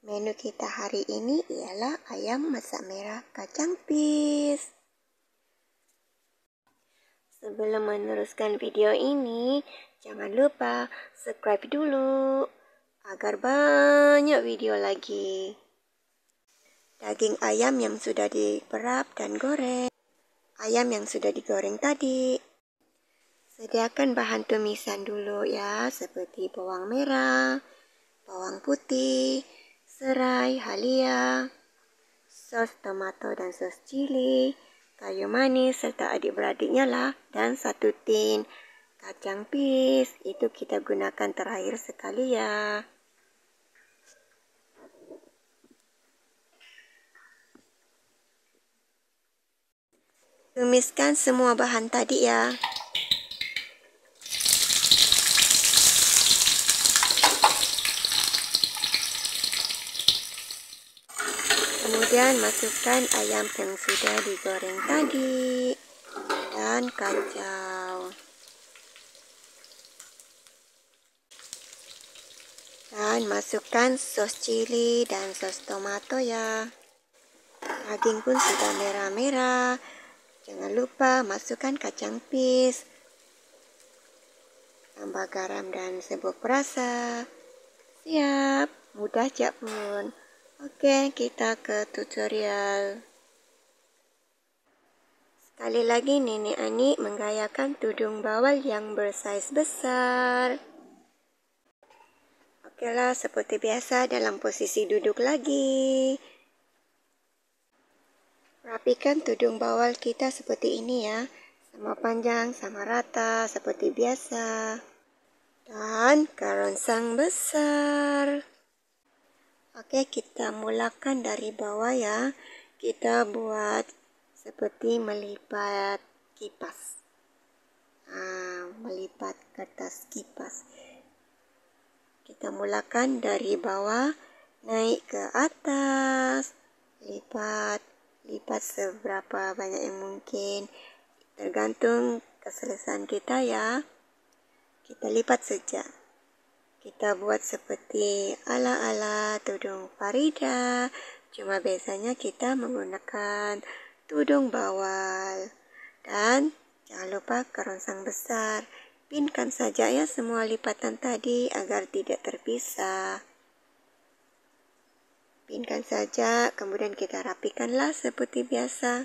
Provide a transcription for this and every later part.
Menu kita hari ini ialah ayam masak merah kacang pis. Sebelum meneruskan video ini, jangan lupa subscribe dulu agar banyak video lagi. Daging ayam yang sudah diperap dan goreng. Ayam yang sudah digoreng tadi. Sediakan bahan tumisan dulu ya, seperti bawang merah, bawang putih, serai, halia, sos tomato dan sos cili, kayu manis serta adik-beradiknya lah dan satu tin kacang pis itu kita gunakan terakhir sekali ya. Tumiskan semua bahan tadi ya. Kemudian masukkan ayam yang sudah digoreng tadi dan kacau. Dan masukkan sos cili dan sos tomato ya. Daging pun sudah merah-merah. Jangan lupa masukkan kacang pis. Tambah garam dan sebuah perasa. Siap, mudah cak pun. Oke, kita ke tutorial. Sekali lagi Nenek Ani menggayakan tudung bawal yang bersaiz besar. Oke lah, seperti biasa dalam posisi duduk lagi. Rapikan tudung bawal kita seperti ini ya. Sama panjang, sama rata, seperti biasa. Dan karonsang besar. Oke, kita mulakan dari bawah ya. Kita buat seperti melipat kipas. Nah, melipat kertas kipas. Kita mulakan dari bawah, naik ke atas, lipat, lipat seberapa banyak yang mungkin, tergantung keselesaan kita ya. Kita lipat sejak. Kita buat seperti ala-ala tudung Farida, cuma biasanya kita menggunakan tudung bawal. Dan jangan lupa kerongsang besar. Pinkan saja ya semua lipatan tadi agar tidak terpisah. Pinkan saja, kemudian kita rapikanlah seperti biasa.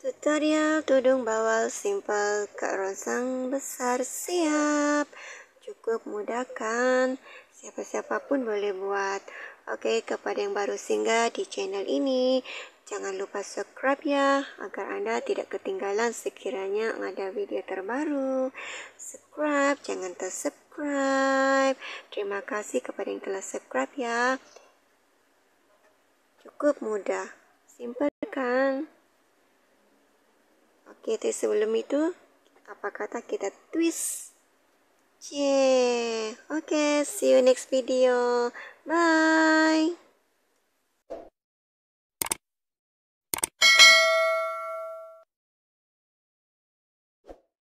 Tutorial tudung bawal simple Kak Rosang besar siap. Cukup mudah kan? Siapa-siapapun boleh buat. Oke, kepada yang baru singgah di channel ini, jangan lupa subscribe ya agar Anda tidak ketinggalan sekiranya ada video terbaru. Subscribe, jangan tersubscribe. Terima kasih kepada yang telah subscribe ya. Cukup mudah. Simple kan? Oke, tapi sebelum itu apa kata kita twist? Cie, Oke, okay, see you next video. Bye.